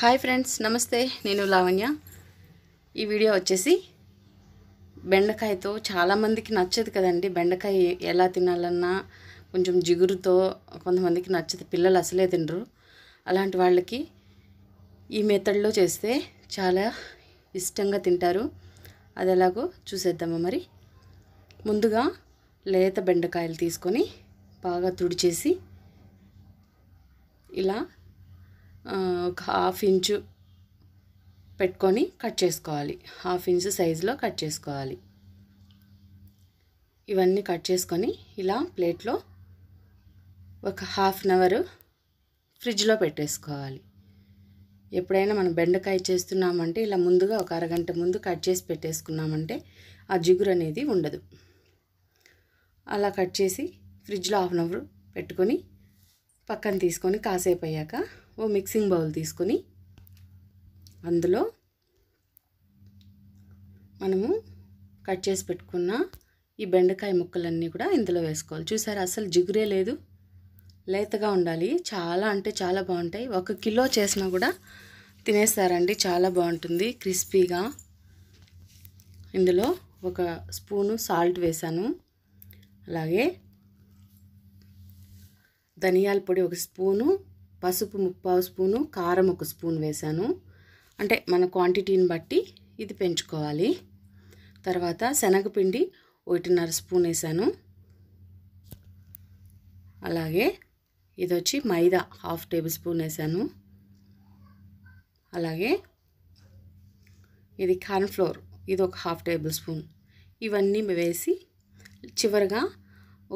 hi friends నమస్తే నేను లావణ్య ఈ వీడియో వచ్చేసి బెండకాయతో చాలామందికి నచ్చదు కదండి బెండకాయ ఎలా తినాలన్నా కొంచెం జిగురుతో కొంతమందికి నచ్చదు పిల్లలు అసలే తినరు అలాంటి వాళ్ళకి ఈ మెథడ్లో చేస్తే చాలా ఇష్టంగా తింటారు అది ఎలాగో చూసేద్దామా మరి ముందుగా లేత బెండకాయలు తీసుకొని బాగా తుడిచేసి ఇలా ఒక హాఫ్ ఇంచు పెట్టుకొని కట్ చేసుకోవాలి హాఫ్ ఇంచు సైజులో కట్ చేసుకోవాలి ఇవన్నీ కట్ చేసుకొని ఇలా ప్లేట్లో ఒక హాఫ్ అన్ అవర్ ఫ్రిడ్జ్లో పెట్టేసుకోవాలి ఎప్పుడైనా మనం బెండకాయ చేస్తున్నామంటే ఇలా ముందుగా ఒక అరగంట ముందు కట్ చేసి పెట్టేసుకున్నామంటే ఆ జిగురు అనేది ఉండదు అలా కట్ చేసి ఫ్రిడ్జ్లో హాఫ్ అన్ అవర్ పెట్టుకొని పక్కన తీసుకొని కాసేపు అయ్యాక ఓ మిక్సింగ్ బౌల్ తీసుకొని అందులో మనము కట్ చేసి పెట్టుకున్న ఈ బెండకాయ ముక్కలన్నీ కూడా ఇందులో వేసుకోవాలి చూసారా అసలు జిగురే లేదు లేతగా ఉండాలి చాలా అంటే చాలా బాగుంటాయి ఒక కిలో చేసినా కూడా తినేస్తారండి చాలా బాగుంటుంది క్రిస్పీగా ఇందులో ఒక స్పూను సాల్ట్ వేసాను అలాగే ధనియాల పొడి ఒక స్పూను పసుపు ముప్పావు స్పూను కారం ఒక స్పూన్ వేశాను అంటే మన క్వాంటిటీని బట్టి ఇది పెంచుకోవాలి తర్వాత శనగపిండి ఒకటిన్నర స్పూన్ వేసాను అలాగే ఇది వచ్చి మైదా హాఫ్ టేబుల్ స్పూన్ వేసాను అలాగే ఇది కార్న్ఫ్లోర్ ఇది ఒక హాఫ్ టేబుల్ స్పూన్ ఇవన్నీ వేసి చివరిగా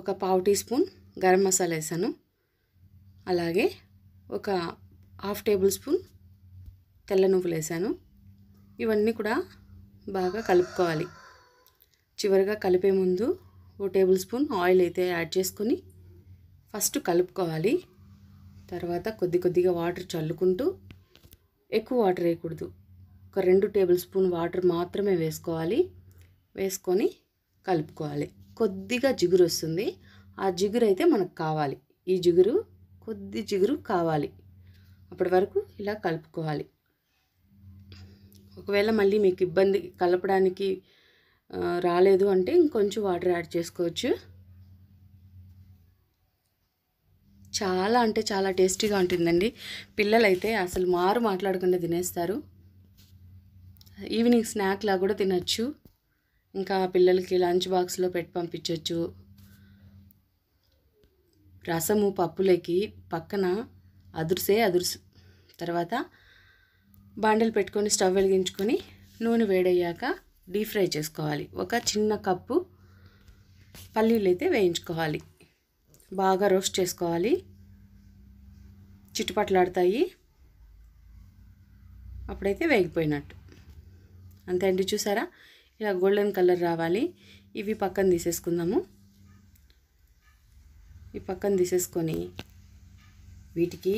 ఒక పావు టీ స్పూన్ గరం మసాలా వేసాను అలాగే ఒక హాఫ్ టేబుల్ స్పూన్ తెల్ల నువ్వులు వేసాను ఇవన్నీ కూడా బాగా కలుపుకోవాలి చివరిగా కలిపే ముందు ఓ టేబుల్ స్పూన్ ఆయిల్ అయితే యాడ్ చేసుకొని ఫస్ట్ కలుపుకోవాలి తర్వాత కొద్ది కొద్దిగా వాటర్ చల్లుకుంటూ ఎక్కువ వాటర్ వేయకూడదు ఒక రెండు టేబుల్ స్పూన్ వాటర్ మాత్రమే వేసుకోవాలి వేసుకొని కలుపుకోవాలి కొద్దిగా జిగురు వస్తుంది ఆ జిగురు అయితే మనకు కావాలి ఈ జిగురు కొద్ది జిగురు కావాలి అప్పటి వరకు ఇలా కలుపుకోవాలి ఒకవేళ మళ్ళీ మీకు ఇబ్బంది కలపడానికి రాలేదు అంటే ఇంకొంచెం వాటర్ యాడ్ చేసుకోవచ్చు చాలా అంటే చాలా టేస్టీగా ఉంటుందండి పిల్లలైతే అసలు మారు మాట్లాడకుండా తినేస్తారు ఈవినింగ్ స్నాక్లా కూడా తినచ్చు ఇంకా పిల్లలకి లంచ్ బాక్స్లో పెట్టి పంపించవచ్చు రసము పప్పులోకి పక్కన అదురుసే అదురుసు తర్వాత బాండలు పెట్టుకొని స్టవ్ వెలిగించుకొని నూనె వేడయ్యాక డీప్ ఫ్రై చేసుకోవాలి ఒక చిన్న కప్పు పల్లీలు అయితే వేయించుకోవాలి బాగా రోస్ట్ చేసుకోవాలి చిట్టుపట్లాడతాయి అప్పుడైతే వేగిపోయినట్టు అంతే అండి చూసారా ఇలా గోల్డెన్ కలర్ రావాలి ఇవి పక్కన తీసేసుకుందాము ఈ పక్కన తీసేసుకొని వీటికి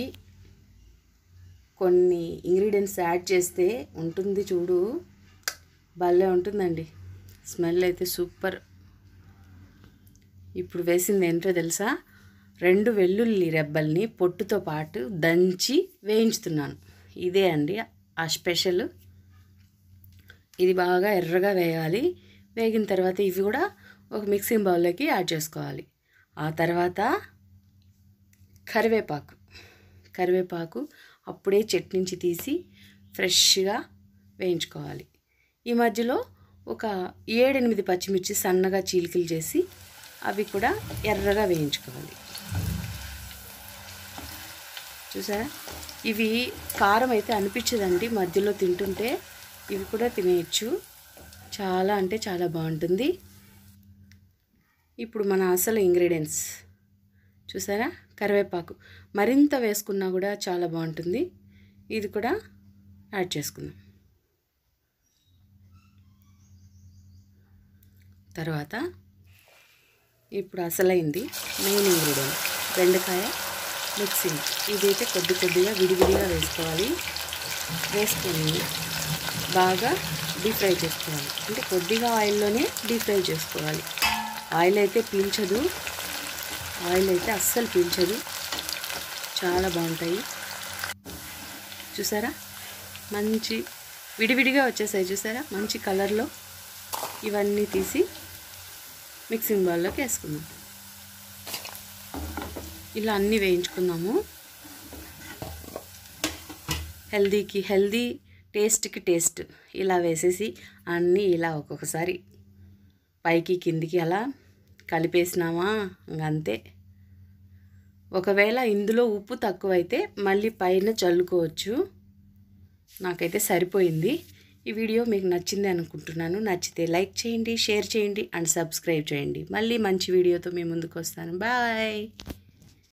కొన్ని ఇంగ్రీడియంట్స్ యాడ్ చేస్తే ఉంటుంది చూడు భలే ఉంటుందండి స్మెల్ అయితే సూపర్ ఇప్పుడు వేసింది ఏంటో తెలుసా రెండు వెల్లుల్లి రెబ్బల్ని పొట్టుతో పాటు దంచి వేయించుతున్నాను ఇదే అండి ఆ స్పెషల్ ఇది బాగా ఎర్రగా వేయాలి వేగిన తర్వాత ఇవి కూడా ఒక మిక్సింగ్ బౌల్లోకి యాడ్ చేసుకోవాలి ఆ తర్వాత కరివేపాకు కరివేపాకు అప్పుడే చెట్టు నుంచి తీసి ఫ్రెష్గా వేయించుకోవాలి ఈ మధ్యలో ఒక ఏడెనిమిది పచ్చిమిర్చి సన్నగా చీలికలు చేసి అవి కూడా ఎర్రగా వేయించుకోవాలి చూసారా ఇవి కారం అయితే అనిపించదండి మధ్యలో తింటుంటే ఇవి కూడా తినేయచ్చు చాలా అంటే చాలా బాగుంటుంది ఇప్పుడు మన అసలు ఇంగ్రీడియంట్స్ చూసారా కరివేపాకు మరింత వేసుకున్నా కూడా చాలా బాగుంటుంది ఇది కూడా యాడ్ చేసుకుందాం తర్వాత ఇప్పుడు అసలైంది మెయిన్ ఇంగ్రీడియంట్ బెండకాయ మిక్సింగ్ ఇదైతే కొద్ది కొద్దిగా విడివిడిగా వేసుకోవాలి వేసుకొని బాగా డీప్ ఫ్రై చేసుకోవాలి అంటే కొద్దిగా ఆయిల్లోనే డీప్ ఫ్రై చేసుకోవాలి ఆయిల్ అయితే పీల్చదు ఆయిల్ అయితే అస్సలు పీల్చదు చాలా బాగుంటాయి చూసారా మంచి విడివిడిగా వచ్చేసాయి చూసారా మంచి కలర్లో ఇవన్నీ తీసి మిక్సింగ్ బౌల్లోకి వేసుకుందాం ఇలా అన్నీ వేయించుకుందాము హెల్దీకి హెల్దీ టేస్ట్కి టేస్ట్ ఇలా వేసేసి అన్నీ ఇలా ఒక్కొక్కసారి పైకి కిందికి అలా కలిపేసినామా అంతే ఒకవేళ ఇందులో ఉప్పు తక్కువైతే మళ్ళీ పైన చల్లుకోవచ్చు నాకైతే సరిపోయింది ఈ వీడియో మీకు నచ్చింది అనుకుంటున్నాను నచ్చితే లైక్ చేయండి షేర్ చేయండి అండ్ సబ్స్క్రైబ్ చేయండి మళ్ళీ మంచి వీడియోతో మీ ముందుకు వస్తాను బాయ్